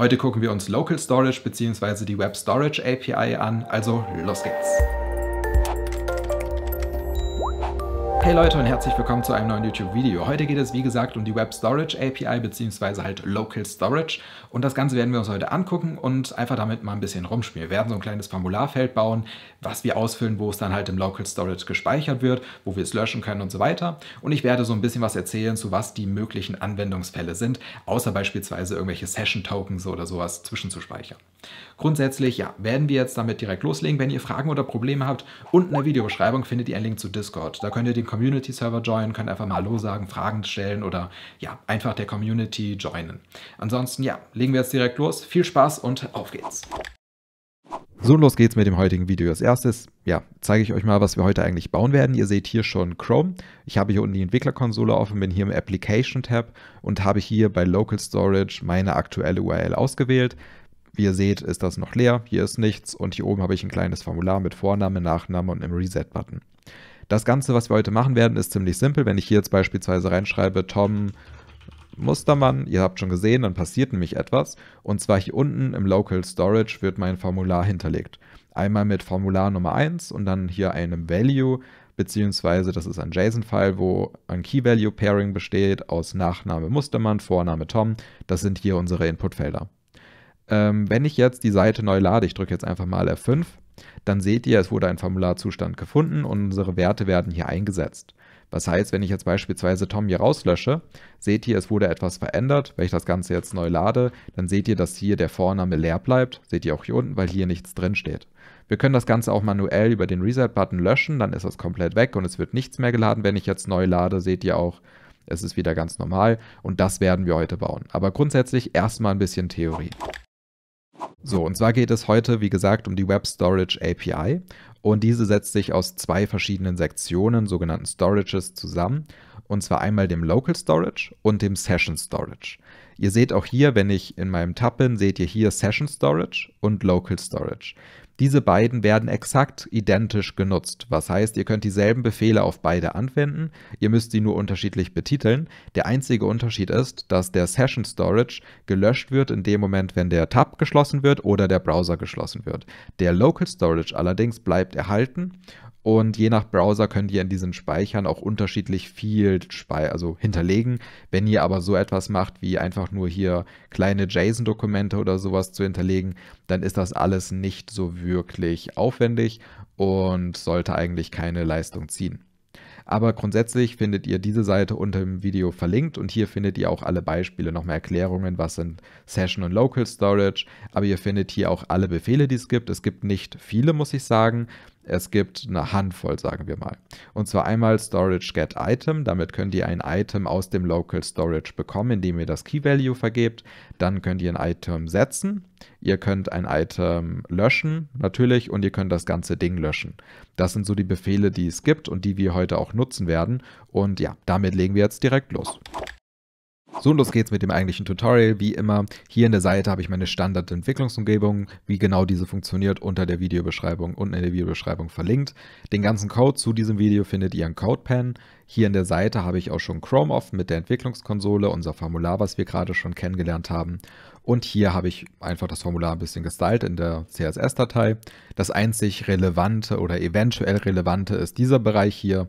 Heute gucken wir uns Local Storage bzw. die Web Storage API an, also los geht's! Hey Leute und herzlich willkommen zu einem neuen YouTube-Video. Heute geht es wie gesagt um die Web Storage API bzw. halt Local Storage und das Ganze werden wir uns heute angucken und einfach damit mal ein bisschen rumspielen. Wir werden so ein kleines Formularfeld bauen, was wir ausfüllen, wo es dann halt im Local Storage gespeichert wird, wo wir es löschen können und so weiter. Und ich werde so ein bisschen was erzählen, zu was die möglichen Anwendungsfälle sind, außer beispielsweise irgendwelche Session-Tokens oder sowas zwischenzuspeichern. Grundsätzlich, ja, werden wir jetzt damit direkt loslegen. Wenn ihr Fragen oder Probleme habt, unten in der Videobeschreibung findet ihr einen Link zu Discord. Da könnt ihr den Community Server joinen, könnt einfach mal Hallo sagen, Fragen stellen oder ja, einfach der Community joinen. Ansonsten ja, legen wir jetzt direkt los. Viel Spaß und auf geht's. So, los geht's mit dem heutigen Video. Als erstes, ja, zeige ich euch mal, was wir heute eigentlich bauen werden. Ihr seht hier schon Chrome. Ich habe hier unten die Entwicklerkonsole offen, bin hier im Application Tab und habe hier bei Local Storage meine aktuelle URL ausgewählt. Wie ihr seht, ist das noch leer, hier ist nichts und hier oben habe ich ein kleines Formular mit Vorname, Nachname und einem Reset-Button. Das Ganze, was wir heute machen werden, ist ziemlich simpel. Wenn ich hier jetzt beispielsweise reinschreibe, Tom Mustermann, ihr habt schon gesehen, dann passiert nämlich etwas. Und zwar hier unten im Local Storage wird mein Formular hinterlegt. Einmal mit Formular Nummer 1 und dann hier einem Value, beziehungsweise das ist ein JSON-File, wo ein Key-Value-Pairing besteht aus Nachname Mustermann, Vorname Tom. Das sind hier unsere Inputfelder. Ähm, wenn ich jetzt die Seite neu lade, ich drücke jetzt einfach mal F5, dann seht ihr, es wurde ein Formularzustand gefunden und unsere Werte werden hier eingesetzt. Was heißt, wenn ich jetzt beispielsweise Tom hier rauslösche, seht ihr, es wurde etwas verändert. Wenn ich das Ganze jetzt neu lade, dann seht ihr, dass hier der Vorname leer bleibt. Seht ihr auch hier unten, weil hier nichts drin steht. Wir können das Ganze auch manuell über den Reset-Button löschen, dann ist das komplett weg und es wird nichts mehr geladen. Wenn ich jetzt neu lade, seht ihr auch, es ist wieder ganz normal und das werden wir heute bauen. Aber grundsätzlich erstmal ein bisschen Theorie. So, und zwar geht es heute, wie gesagt, um die Web Storage API. Und diese setzt sich aus zwei verschiedenen Sektionen, sogenannten Storages, zusammen. Und zwar einmal dem Local Storage und dem Session Storage. Ihr seht auch hier, wenn ich in meinem Tab bin, seht ihr hier Session Storage und Local Storage. Diese beiden werden exakt identisch genutzt, was heißt, ihr könnt dieselben Befehle auf beide anwenden, ihr müsst sie nur unterschiedlich betiteln. Der einzige Unterschied ist, dass der Session Storage gelöscht wird in dem Moment, wenn der Tab geschlossen wird oder der Browser geschlossen wird. Der Local Storage allerdings bleibt erhalten und je nach Browser könnt ihr in diesen Speichern auch unterschiedlich viel also hinterlegen. Wenn ihr aber so etwas macht, wie einfach nur hier kleine JSON-Dokumente oder sowas zu hinterlegen, dann ist das alles nicht so wirklich aufwendig und sollte eigentlich keine Leistung ziehen. Aber grundsätzlich findet ihr diese Seite unter dem Video verlinkt und hier findet ihr auch alle Beispiele, nochmal Erklärungen, was sind Session und Local Storage. Aber ihr findet hier auch alle Befehle, die es gibt. Es gibt nicht viele, muss ich sagen. Es gibt eine Handvoll, sagen wir mal. Und zwar einmal Storage Get Item. Damit könnt ihr ein Item aus dem Local Storage bekommen, indem ihr das Key Value vergebt. Dann könnt ihr ein Item setzen. Ihr könnt ein Item löschen, natürlich, und ihr könnt das ganze Ding löschen. Das sind so die Befehle, die es gibt und die wir heute auch nutzen werden. Und ja, damit legen wir jetzt direkt los. So, und los geht's mit dem eigentlichen Tutorial. Wie immer, hier in der Seite habe ich meine Standardentwicklungsumgebung, wie genau diese funktioniert, unter der Videobeschreibung, unten in der Videobeschreibung verlinkt. Den ganzen Code zu diesem Video findet ihr in CodePen. Hier in der Seite habe ich auch schon Chrome offen mit der Entwicklungskonsole, unser Formular, was wir gerade schon kennengelernt haben. Und hier habe ich einfach das Formular ein bisschen gestylt in der CSS-Datei. Das einzig relevante oder eventuell relevante ist dieser Bereich hier.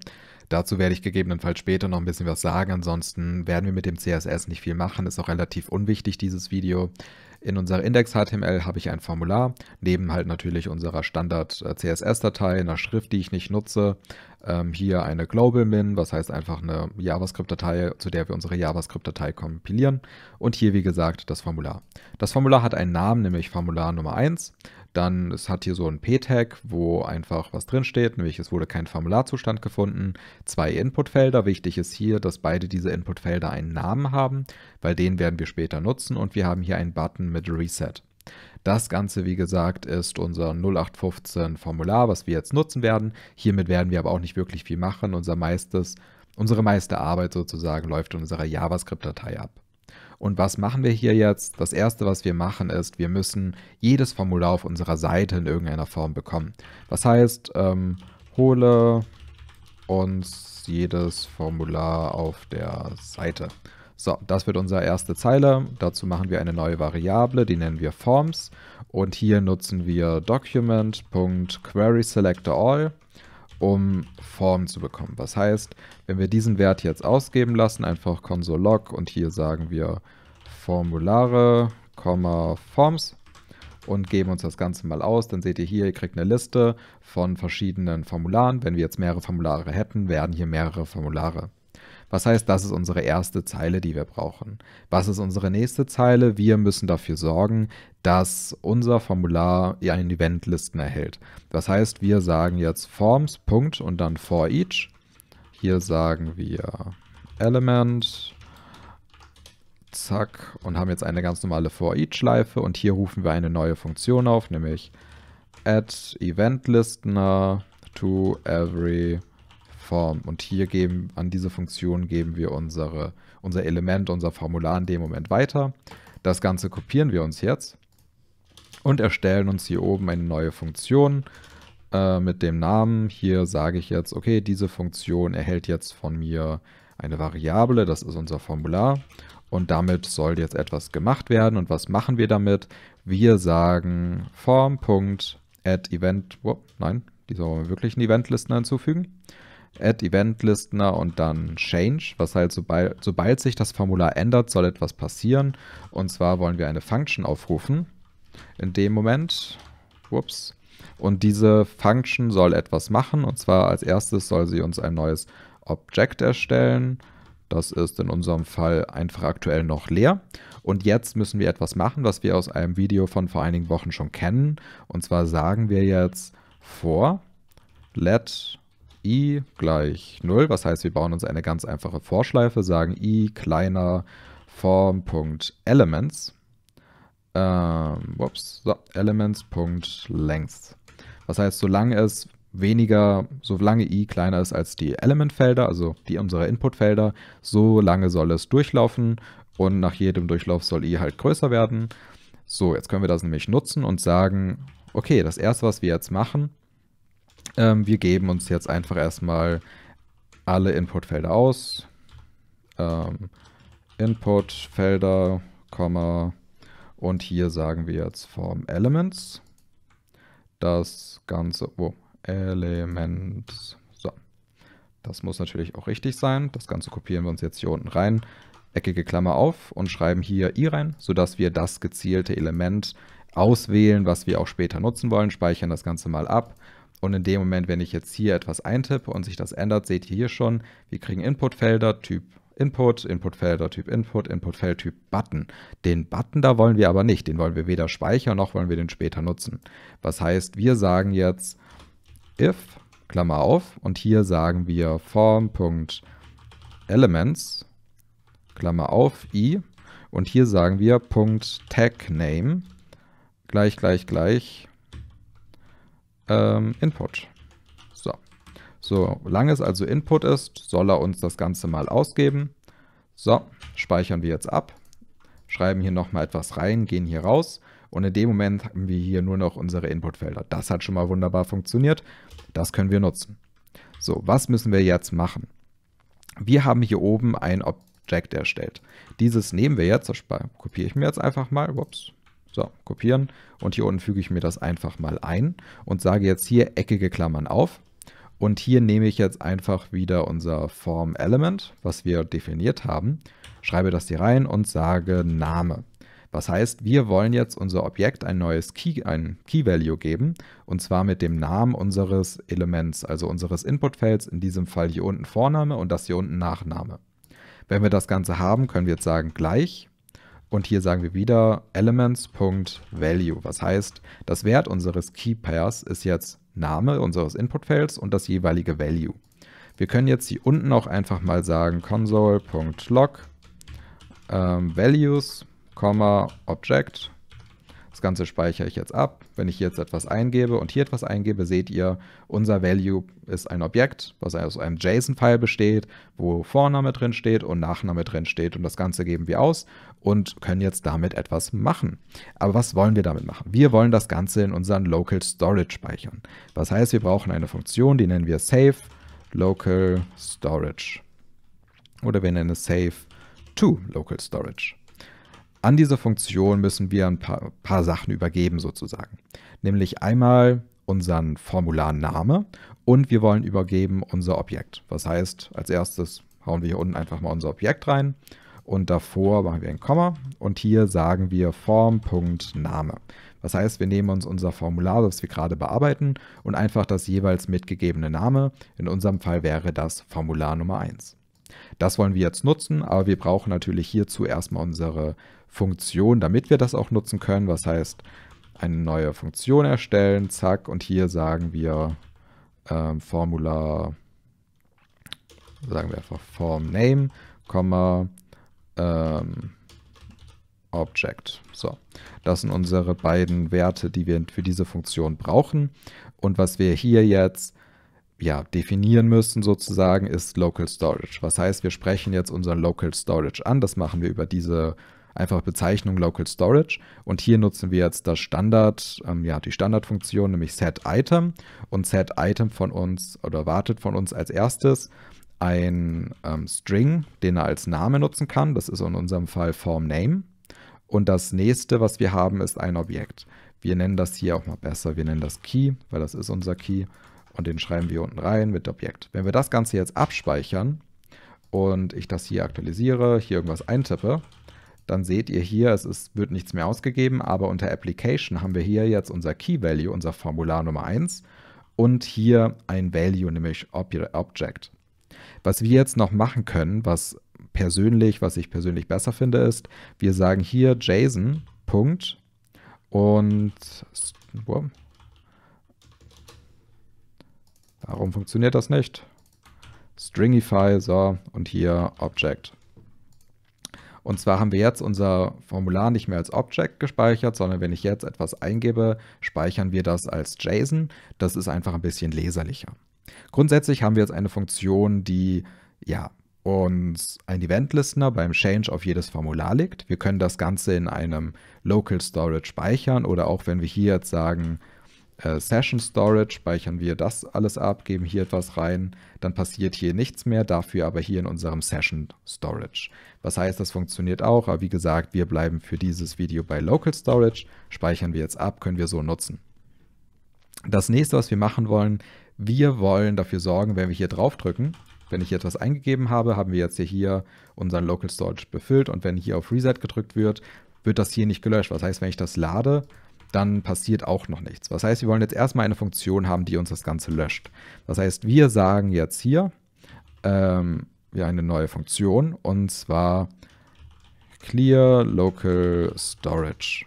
Dazu werde ich gegebenenfalls später noch ein bisschen was sagen. Ansonsten werden wir mit dem CSS nicht viel machen. Ist auch relativ unwichtig, dieses Video. In unserer Index.html habe ich ein Formular, neben halt natürlich unserer Standard-CSS-Datei, äh, einer Schrift, die ich nicht nutze. Ähm, hier eine Global-Min, was heißt einfach eine JavaScript-Datei, zu der wir unsere JavaScript-Datei kompilieren. Und hier, wie gesagt, das Formular. Das Formular hat einen Namen, nämlich Formular Nummer 1. Dann, es hat hier so ein P-Tag, wo einfach was drinsteht, nämlich es wurde kein Formularzustand gefunden. Zwei Inputfelder. Wichtig ist hier, dass beide diese Inputfelder einen Namen haben, weil den werden wir später nutzen. Und wir haben hier einen Button mit Reset. Das Ganze, wie gesagt, ist unser 0815 Formular, was wir jetzt nutzen werden. Hiermit werden wir aber auch nicht wirklich viel machen. Unser meistes, unsere meiste Arbeit sozusagen läuft in unserer JavaScript-Datei ab. Und was machen wir hier jetzt? Das Erste, was wir machen, ist, wir müssen jedes Formular auf unserer Seite in irgendeiner Form bekommen. Das heißt, ähm, hole uns jedes Formular auf der Seite. So, das wird unsere erste Zeile. Dazu machen wir eine neue Variable, die nennen wir Forms. Und hier nutzen wir document.querySelectorAll um Form zu bekommen. Was heißt, wenn wir diesen Wert jetzt ausgeben lassen, einfach Console log und hier sagen wir Formulare, Forms und geben uns das Ganze mal aus. Dann seht ihr hier, ihr kriegt eine Liste von verschiedenen Formularen. Wenn wir jetzt mehrere Formulare hätten, werden hier mehrere Formulare. Was heißt, das ist unsere erste Zeile, die wir brauchen. Was ist unsere nächste Zeile? Wir müssen dafür sorgen, dass unser Formular einen Eventlisten erhält. Das heißt, wir sagen jetzt Forms, Punkt und dann for each. Hier sagen wir Element, zack, und haben jetzt eine ganz normale for each Schleife und hier rufen wir eine neue Funktion auf, nämlich add Eventlisten to every Form. Und hier geben, an diese Funktion geben wir unsere, unser Element, unser Formular in dem Moment weiter. Das Ganze kopieren wir uns jetzt und erstellen uns hier oben eine neue Funktion äh, mit dem Namen. Hier sage ich jetzt, okay, diese Funktion erhält jetzt von mir eine Variable, das ist unser Formular. Und damit soll jetzt etwas gemacht werden. Und was machen wir damit? Wir sagen form.addEvent, oh, nein, die sollen wir wirklich in Eventlisten hinzufügen add Event-Listener und dann change, was halt sobald, sobald sich das Formular ändert, soll etwas passieren. Und zwar wollen wir eine Function aufrufen. In dem Moment, whoops, und diese Function soll etwas machen. Und zwar als erstes soll sie uns ein neues Object erstellen. Das ist in unserem Fall einfach aktuell noch leer. Und jetzt müssen wir etwas machen, was wir aus einem Video von vor einigen Wochen schon kennen. Und zwar sagen wir jetzt vor let i gleich 0. Was heißt, wir bauen uns eine ganz einfache Vorschleife, sagen i kleiner Form.elements. Ähm, ups, so, elements.length. Was heißt, solange es weniger, solange i kleiner ist als die Elementfelder, also die unserer Inputfelder, so lange soll es durchlaufen und nach jedem Durchlauf soll i halt größer werden. So, jetzt können wir das nämlich nutzen und sagen, okay, das erste, was wir jetzt machen, ähm, wir geben uns jetzt einfach erstmal alle Inputfelder aus. Ähm, Inputfelder, Komma. Und hier sagen wir jetzt vom Elements das Ganze, oh, Elements. So. Das muss natürlich auch richtig sein. Das Ganze kopieren wir uns jetzt hier unten rein. Eckige Klammer auf und schreiben hier i rein, sodass wir das gezielte Element auswählen, was wir auch später nutzen wollen, speichern das Ganze mal ab und in dem Moment, wenn ich jetzt hier etwas eintippe und sich das ändert, seht ihr hier schon, wir kriegen Inputfelder Typ Input, Inputfelder Typ Input, Inputfeld Typ Button. Den Button da wollen wir aber nicht, den wollen wir weder speichern noch wollen wir den später nutzen. Was heißt, wir sagen jetzt if, Klammer auf, und hier sagen wir form.elements, Klammer auf, i, und hier sagen wir Punkt gleich, gleich, gleich, ähm, Input. So. so lange es also Input ist, soll er uns das Ganze mal ausgeben. So, speichern wir jetzt ab, schreiben hier nochmal etwas rein, gehen hier raus und in dem Moment haben wir hier nur noch unsere Inputfelder. Das hat schon mal wunderbar funktioniert. Das können wir nutzen. So, was müssen wir jetzt machen? Wir haben hier oben ein Objekt erstellt. Dieses nehmen wir jetzt, das kopiere ich mir jetzt einfach mal, ups, so, kopieren und hier unten füge ich mir das einfach mal ein und sage jetzt hier eckige Klammern auf. Und hier nehme ich jetzt einfach wieder unser Form Element, was wir definiert haben, schreibe das hier rein und sage Name. Was heißt, wir wollen jetzt unser Objekt ein neues Key, ein Key Value geben und zwar mit dem Namen unseres Elements, also unseres Inputfelds, in diesem Fall hier unten Vorname und das hier unten Nachname. Wenn wir das Ganze haben, können wir jetzt sagen gleich und hier sagen wir wieder elements.value, was heißt, das Wert unseres Key Pairs ist jetzt Name unseres input Inputfelds und das jeweilige Value. Wir können jetzt hier unten auch einfach mal sagen console.log ähm, values, Object das Ganze speichere ich jetzt ab. Wenn ich jetzt etwas eingebe und hier etwas eingebe, seht ihr, unser Value ist ein Objekt, was aus einem JSON-File besteht, wo Vorname drin steht und Nachname drin steht. Und das Ganze geben wir aus und können jetzt damit etwas machen. Aber was wollen wir damit machen? Wir wollen das Ganze in unseren Local Storage speichern. Das heißt, wir brauchen eine Funktion, die nennen wir Save Local Storage. Oder wir nennen es Save to Local Storage. An diese Funktion müssen wir ein paar, paar Sachen übergeben sozusagen. Nämlich einmal unseren Formularname und wir wollen übergeben unser Objekt. Was heißt, als erstes hauen wir hier unten einfach mal unser Objekt rein und davor machen wir ein Komma und hier sagen wir Form.name. Was heißt, wir nehmen uns unser Formular, das wir gerade bearbeiten und einfach das jeweils mitgegebene Name. In unserem Fall wäre das Formular Nummer 1. Das wollen wir jetzt nutzen, aber wir brauchen natürlich hierzu erstmal unsere Funktion, damit wir das auch nutzen können. Was heißt, eine neue Funktion erstellen, zack, und hier sagen wir ähm, Formula, sagen wir einfach Form Name, Komma, ähm, Object. So, das sind unsere beiden Werte, die wir für diese Funktion brauchen. Und was wir hier jetzt ja, definieren müssen sozusagen, ist Local Storage. Was heißt, wir sprechen jetzt unseren Local Storage an. Das machen wir über diese einfach Bezeichnung Local Storage. Und hier nutzen wir jetzt das Standard, ähm, ja, die Standardfunktion, nämlich setItem. Und setItem von uns oder wartet von uns als erstes ein ähm, String, den er als Name nutzen kann. Das ist in unserem Fall FormName. Und das nächste, was wir haben, ist ein Objekt. Wir nennen das hier auch mal besser. Wir nennen das Key, weil das ist unser Key und den schreiben wir unten rein mit Objekt. Wenn wir das Ganze jetzt abspeichern und ich das hier aktualisiere, hier irgendwas eintippe, dann seht ihr hier, es ist, wird nichts mehr ausgegeben, aber unter Application haben wir hier jetzt unser Key Value, unser Formular Nummer 1 und hier ein Value, nämlich Object. Was wir jetzt noch machen können, was persönlich, was ich persönlich besser finde, ist, wir sagen hier JSON. Punkt und Warum funktioniert das nicht? Stringify, so, und hier Object. Und zwar haben wir jetzt unser Formular nicht mehr als Object gespeichert, sondern wenn ich jetzt etwas eingebe, speichern wir das als JSON. Das ist einfach ein bisschen leserlicher. Grundsätzlich haben wir jetzt eine Funktion, die ja uns ein Event Listener beim Change auf jedes Formular legt. Wir können das Ganze in einem Local Storage speichern oder auch wenn wir hier jetzt sagen, äh, Session Storage, speichern wir das alles ab, geben hier etwas rein, dann passiert hier nichts mehr, dafür aber hier in unserem Session Storage. Was heißt, das funktioniert auch, aber wie gesagt, wir bleiben für dieses Video bei Local Storage, speichern wir jetzt ab, können wir so nutzen. Das nächste, was wir machen wollen, wir wollen dafür sorgen, wenn wir hier drauf drücken, wenn ich hier etwas eingegeben habe, haben wir jetzt hier unseren Local Storage befüllt und wenn hier auf Reset gedrückt wird, wird das hier nicht gelöscht. Was heißt, wenn ich das lade, dann passiert auch noch nichts. Was heißt, wir wollen jetzt erstmal eine Funktion haben, die uns das Ganze löscht. Das heißt, wir sagen jetzt hier ähm, ja, eine neue Funktion und zwar clear local storage.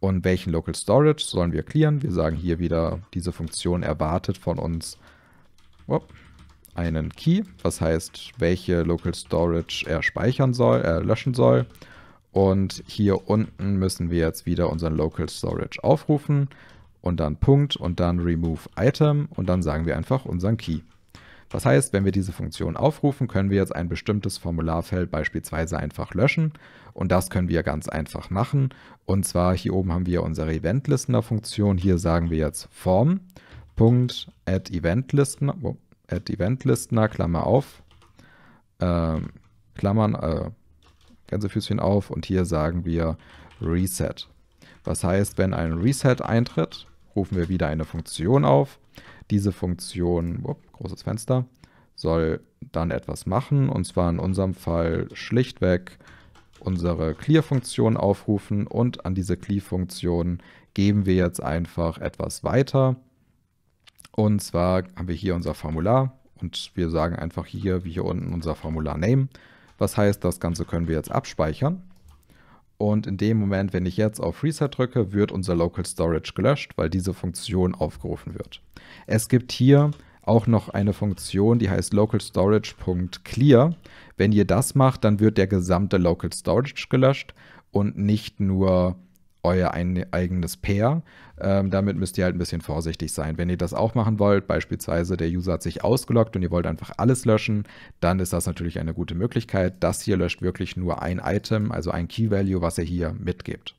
Und welchen local storage sollen wir clearen? Wir sagen hier wieder, diese Funktion erwartet von uns oh, einen Key, was heißt, welche local storage er speichern soll, äh, löschen soll. Und hier unten müssen wir jetzt wieder unseren Local Storage aufrufen und dann Punkt und dann Remove Item und dann sagen wir einfach unseren Key. Das heißt, wenn wir diese Funktion aufrufen, können wir jetzt ein bestimmtes Formularfeld beispielsweise einfach löschen und das können wir ganz einfach machen. Und zwar hier oben haben wir unsere Event Listener funktion Hier sagen wir jetzt Form. Punkt at Listener, oh, at Eventlistener, Klammer auf, äh, Klammern, äh, Gänsefüßchen auf und hier sagen wir Reset. Was heißt, wenn ein Reset eintritt, rufen wir wieder eine Funktion auf. Diese Funktion, whoop, großes Fenster, soll dann etwas machen und zwar in unserem Fall schlichtweg unsere Clear-Funktion aufrufen und an diese Clear-Funktion geben wir jetzt einfach etwas weiter. Und zwar haben wir hier unser Formular und wir sagen einfach hier, wie hier unten, unser Formular Name. Was heißt, das Ganze können wir jetzt abspeichern. Und in dem Moment, wenn ich jetzt auf Reset drücke, wird unser Local Storage gelöscht, weil diese Funktion aufgerufen wird. Es gibt hier auch noch eine Funktion, die heißt localStorage.clear. Wenn ihr das macht, dann wird der gesamte Local Storage gelöscht und nicht nur euer ein, eigenes Pair. Ähm, damit müsst ihr halt ein bisschen vorsichtig sein. Wenn ihr das auch machen wollt, beispielsweise der User hat sich ausgeloggt und ihr wollt einfach alles löschen, dann ist das natürlich eine gute Möglichkeit. Das hier löscht wirklich nur ein Item, also ein Key-Value, was ihr hier mitgibt.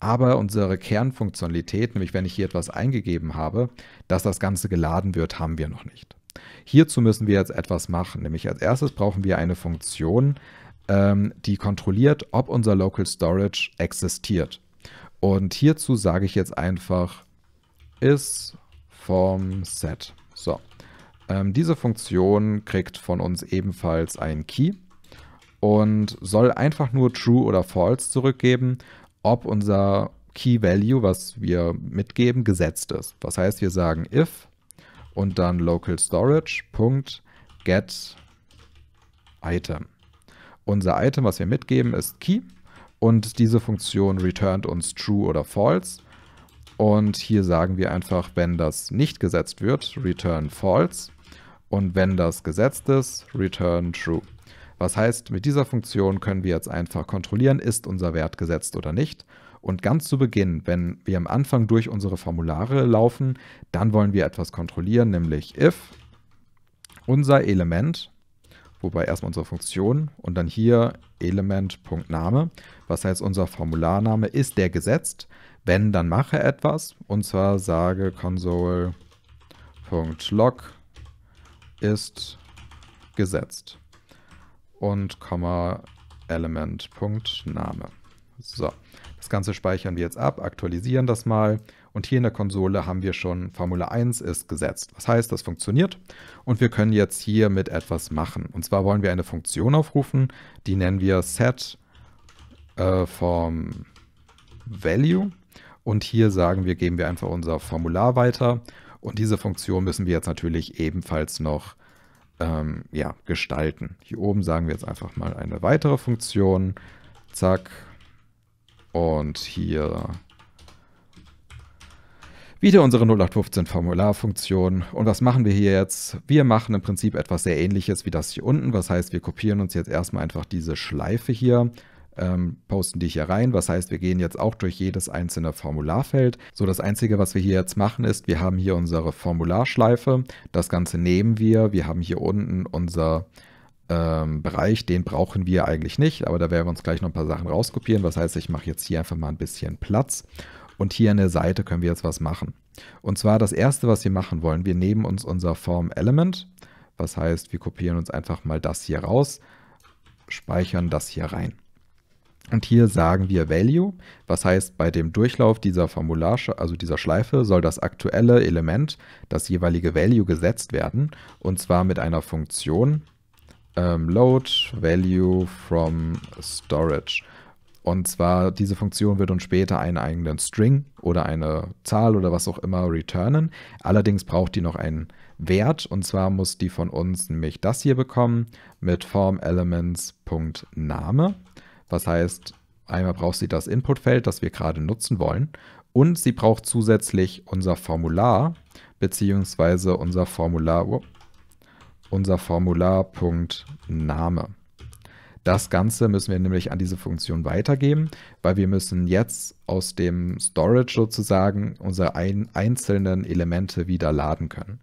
Aber unsere Kernfunktionalität, nämlich wenn ich hier etwas eingegeben habe, dass das Ganze geladen wird, haben wir noch nicht. Hierzu müssen wir jetzt etwas machen, nämlich als erstes brauchen wir eine Funktion, ähm, die kontrolliert, ob unser Local Storage existiert. Und hierzu sage ich jetzt einfach is vom Set. So. Ähm, diese Funktion kriegt von uns ebenfalls einen Key und soll einfach nur true oder false zurückgeben, ob unser Key Value, was wir mitgeben, gesetzt ist. Das heißt, wir sagen if und dann local storage item. Unser Item, was wir mitgeben, ist Key und diese Funktion returnt uns True oder False. Und hier sagen wir einfach, wenn das nicht gesetzt wird, return false. Und wenn das gesetzt ist, return true. Was heißt, mit dieser Funktion können wir jetzt einfach kontrollieren, ist unser Wert gesetzt oder nicht. Und ganz zu Beginn, wenn wir am Anfang durch unsere Formulare laufen, dann wollen wir etwas kontrollieren, nämlich if unser Element wobei erstmal unsere Funktion und dann hier Element.name, was heißt unser Formularname ist der gesetzt. Wenn, dann mache etwas und zwar sage console.log ist gesetzt und Komma Element.name. So, das Ganze speichern wir jetzt ab, aktualisieren das mal. Und hier in der Konsole haben wir schon Formula 1 ist gesetzt. Was heißt, das funktioniert. Und wir können jetzt hier mit etwas machen. Und zwar wollen wir eine Funktion aufrufen, die nennen wir set äh, vom value. Und hier sagen wir, geben wir einfach unser Formular weiter. Und diese Funktion müssen wir jetzt natürlich ebenfalls noch ähm, ja, gestalten. Hier oben sagen wir jetzt einfach mal eine weitere Funktion. Zack. Und hier wieder unsere 0815 Formularfunktion. Und was machen wir hier jetzt? Wir machen im Prinzip etwas sehr ähnliches wie das hier unten. Was heißt, wir kopieren uns jetzt erstmal einfach diese Schleife hier, ähm, posten die hier rein. Was heißt, wir gehen jetzt auch durch jedes einzelne Formularfeld. So, das Einzige, was wir hier jetzt machen, ist, wir haben hier unsere Formularschleife. Das Ganze nehmen wir. Wir haben hier unten unser ähm, Bereich, den brauchen wir eigentlich nicht, aber da werden wir uns gleich noch ein paar Sachen rauskopieren. Was heißt, ich mache jetzt hier einfach mal ein bisschen Platz und hier an der Seite können wir jetzt was machen. Und zwar das erste, was wir machen wollen, wir nehmen uns unser Form Element. Was heißt, wir kopieren uns einfach mal das hier raus, speichern das hier rein. Und hier sagen wir Value, was heißt, bei dem Durchlauf dieser Formular, also dieser Schleife, soll das aktuelle Element, das jeweilige Value gesetzt werden, und zwar mit einer Funktion ähm, load value from storage. Und zwar, diese Funktion wird uns später einen eigenen String oder eine Zahl oder was auch immer returnen. Allerdings braucht die noch einen Wert und zwar muss die von uns nämlich das hier bekommen mit formElements.name. Was heißt, einmal braucht sie das Inputfeld, das wir gerade nutzen wollen und sie braucht zusätzlich unser Formular beziehungsweise unser Formular, unser Formular.name. Das Ganze müssen wir nämlich an diese Funktion weitergeben, weil wir müssen jetzt aus dem Storage sozusagen unsere ein einzelnen Elemente wieder laden können.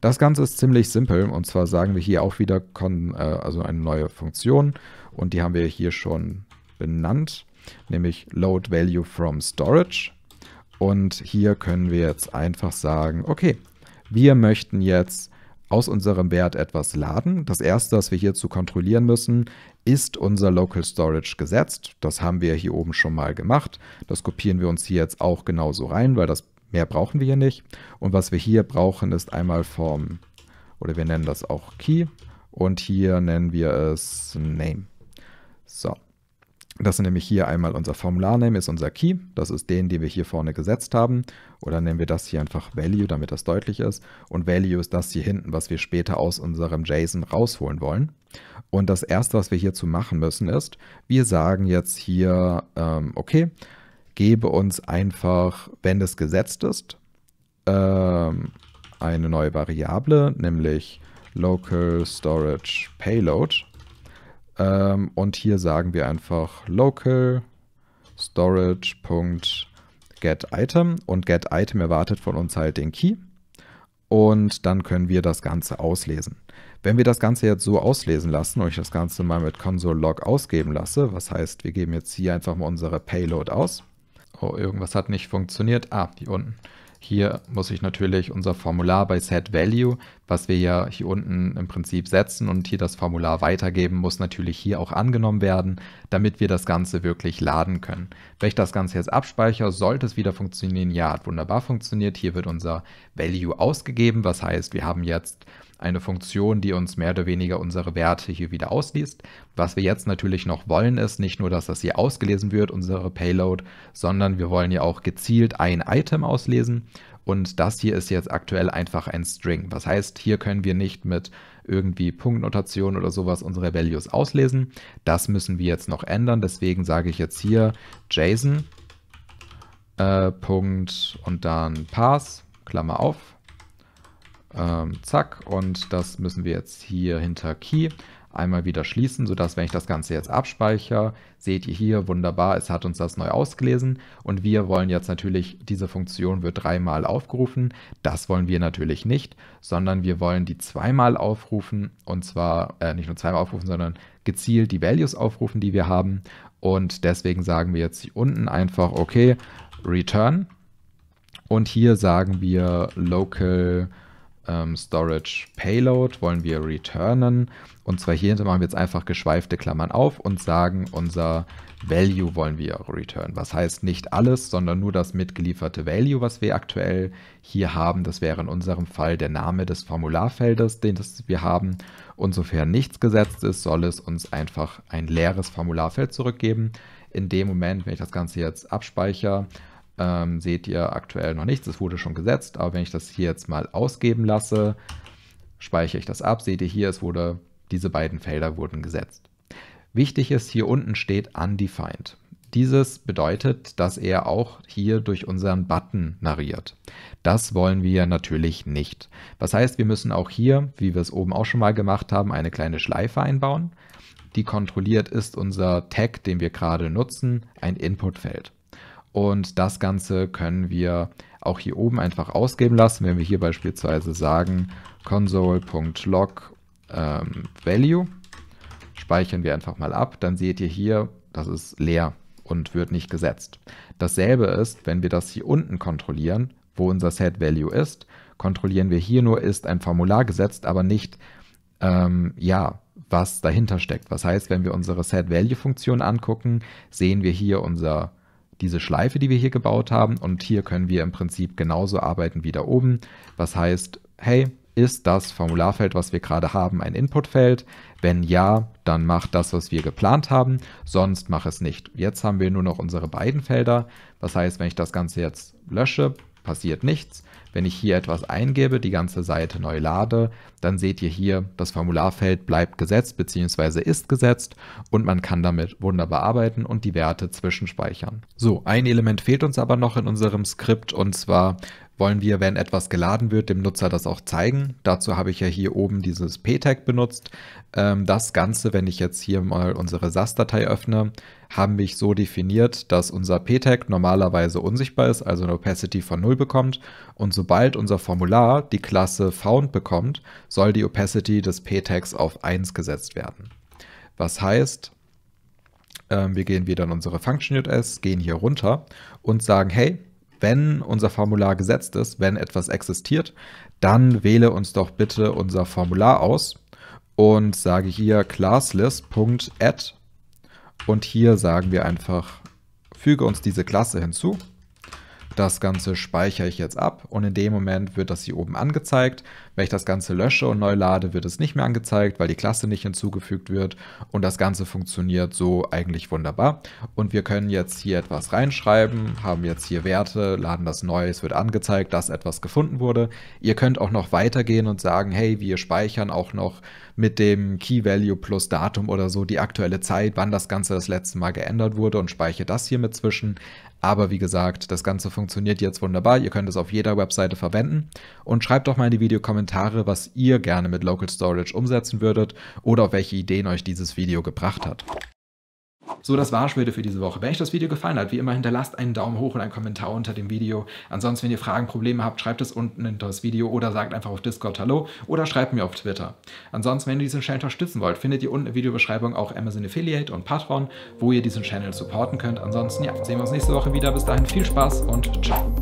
Das Ganze ist ziemlich simpel und zwar sagen wir hier auch wieder con, äh, also eine neue Funktion und die haben wir hier schon benannt, nämlich load value from storage und hier können wir jetzt einfach sagen, okay, wir möchten jetzt aus unserem Wert etwas laden. Das erste, was wir hierzu kontrollieren müssen, ist unser Local Storage gesetzt. Das haben wir hier oben schon mal gemacht. Das kopieren wir uns hier jetzt auch genauso rein, weil das mehr brauchen wir hier nicht. Und was wir hier brauchen, ist einmal Form oder wir nennen das auch Key und hier nennen wir es Name. So, das ist nämlich hier einmal unser Formularname, ist unser Key. Das ist den, den wir hier vorne gesetzt haben. Oder nennen wir das hier einfach Value, damit das deutlich ist. Und Value ist das hier hinten, was wir später aus unserem JSON rausholen wollen. Und das Erste, was wir hierzu machen müssen, ist, wir sagen jetzt hier, ähm, okay, gebe uns einfach, wenn es gesetzt ist, ähm, eine neue Variable, nämlich Local Storage Payload. Ähm, und hier sagen wir einfach local storage.getItem und getItem erwartet von uns halt den Key. Und dann können wir das Ganze auslesen. Wenn wir das Ganze jetzt so auslesen lassen und ich das Ganze mal mit console.log ausgeben lasse, was heißt, wir geben jetzt hier einfach mal unsere Payload aus. Oh, irgendwas hat nicht funktioniert. Ah, hier unten. Hier muss ich natürlich unser Formular bei setValue, was wir ja hier unten im Prinzip setzen und hier das Formular weitergeben, muss natürlich hier auch angenommen werden, damit wir das Ganze wirklich laden können. Wenn ich das Ganze jetzt abspeichere, sollte es wieder funktionieren. Ja, hat wunderbar funktioniert. Hier wird unser Value ausgegeben, was heißt, wir haben jetzt eine Funktion, die uns mehr oder weniger unsere Werte hier wieder ausliest. Was wir jetzt natürlich noch wollen, ist nicht nur, dass das hier ausgelesen wird, unsere Payload, sondern wir wollen ja auch gezielt ein Item auslesen. Und das hier ist jetzt aktuell einfach ein String. Was heißt, hier können wir nicht mit irgendwie Punktnotation oder sowas unsere Values auslesen. Das müssen wir jetzt noch ändern. Deswegen sage ich jetzt hier JSON. Äh, Punkt und dann Pass, Klammer auf, ähm, zack, und das müssen wir jetzt hier hinter Key einmal wieder schließen, sodass, wenn ich das Ganze jetzt abspeichere, seht ihr hier, wunderbar, es hat uns das neu ausgelesen und wir wollen jetzt natürlich, diese Funktion wird dreimal aufgerufen, das wollen wir natürlich nicht, sondern wir wollen die zweimal aufrufen und zwar äh, nicht nur zweimal aufrufen, sondern gezielt die Values aufrufen, die wir haben und deswegen sagen wir jetzt hier unten einfach, okay, return und hier sagen wir local ähm, Storage Payload wollen wir returnen. Und zwar hier hinter machen wir jetzt einfach geschweifte Klammern auf und sagen, unser Value wollen wir returnen. Was heißt nicht alles, sondern nur das mitgelieferte Value, was wir aktuell hier haben. Das wäre in unserem Fall der Name des Formularfeldes, den wir haben. Und sofern nichts gesetzt ist, soll es uns einfach ein leeres Formularfeld zurückgeben. In dem Moment, wenn ich das Ganze jetzt abspeichere, ähm, seht ihr aktuell noch nichts. Es wurde schon gesetzt, aber wenn ich das hier jetzt mal ausgeben lasse, speichere ich das ab. Seht ihr hier, es wurde, diese beiden Felder wurden gesetzt. Wichtig ist, hier unten steht undefined. Dieses bedeutet, dass er auch hier durch unseren Button narriert. Das wollen wir natürlich nicht. Das heißt, wir müssen auch hier, wie wir es oben auch schon mal gemacht haben, eine kleine Schleife einbauen. Die kontrolliert ist unser Tag, den wir gerade nutzen, ein Inputfeld. Und das Ganze können wir auch hier oben einfach ausgeben lassen, wenn wir hier beispielsweise sagen console.log ähm, value. Speichern wir einfach mal ab, dann seht ihr hier, das ist leer und wird nicht gesetzt. Dasselbe ist, wenn wir das hier unten kontrollieren, wo unser Set Value ist, kontrollieren wir hier nur, ist ein Formular gesetzt, aber nicht, ähm, ja, was dahinter steckt. Was heißt, wenn wir unsere Set Value Funktion angucken, sehen wir hier unser diese Schleife, die wir hier gebaut haben. Und hier können wir im Prinzip genauso arbeiten wie da oben. Was heißt, hey, ist das Formularfeld, was wir gerade haben, ein Inputfeld? Wenn ja, dann mach das, was wir geplant haben, sonst mach es nicht. Jetzt haben wir nur noch unsere beiden Felder. Das heißt, wenn ich das Ganze jetzt lösche, passiert nichts. Wenn ich hier etwas eingebe, die ganze Seite neu lade, dann seht ihr hier, das Formularfeld bleibt gesetzt bzw. ist gesetzt und man kann damit wunderbar arbeiten und die Werte zwischenspeichern. So, ein Element fehlt uns aber noch in unserem Skript und zwar wollen wir, wenn etwas geladen wird, dem Nutzer das auch zeigen. Dazu habe ich ja hier oben dieses P-Tag benutzt. Ähm, das Ganze, wenn ich jetzt hier mal unsere SAS-Datei öffne, haben mich so definiert, dass unser P-Tag normalerweise unsichtbar ist, also eine Opacity von 0 bekommt. Und sobald unser Formular die Klasse Found bekommt, soll die Opacity des P-Tags auf 1 gesetzt werden. Was heißt, ähm, wir gehen wieder in unsere Function.js, gehen hier runter und sagen, hey, wenn unser Formular gesetzt ist, wenn etwas existiert, dann wähle uns doch bitte unser Formular aus und sage hier classlist.add und hier sagen wir einfach, füge uns diese Klasse hinzu das Ganze speichere ich jetzt ab und in dem Moment wird das hier oben angezeigt. Wenn ich das Ganze lösche und neu lade, wird es nicht mehr angezeigt, weil die Klasse nicht hinzugefügt wird und das Ganze funktioniert so eigentlich wunderbar. Und wir können jetzt hier etwas reinschreiben, haben jetzt hier Werte, laden das neu, es wird angezeigt, dass etwas gefunden wurde. Ihr könnt auch noch weitergehen und sagen, hey, wir speichern auch noch mit dem Key Value plus Datum oder so die aktuelle Zeit, wann das Ganze das letzte Mal geändert wurde und speichere das hier mit zwischen. Aber wie gesagt, das Ganze funktioniert jetzt wunderbar. Ihr könnt es auf jeder Webseite verwenden. Und schreibt doch mal in die Videokommentare, was ihr gerne mit Local Storage umsetzen würdet oder auf welche Ideen euch dieses Video gebracht hat. So, das war's wieder für diese Woche. Wenn euch das Video gefallen hat, wie immer hinterlasst einen Daumen hoch und einen Kommentar unter dem Video. Ansonsten, wenn ihr Fragen, Probleme habt, schreibt es unten hinter das Video oder sagt einfach auf Discord Hallo oder schreibt mir auf Twitter. Ansonsten, wenn ihr diesen Channel unterstützen wollt, findet ihr unten in der Videobeschreibung auch Amazon Affiliate und Patreon, wo ihr diesen Channel supporten könnt. Ansonsten, ja, sehen wir uns nächste Woche wieder. Bis dahin viel Spaß und ciao.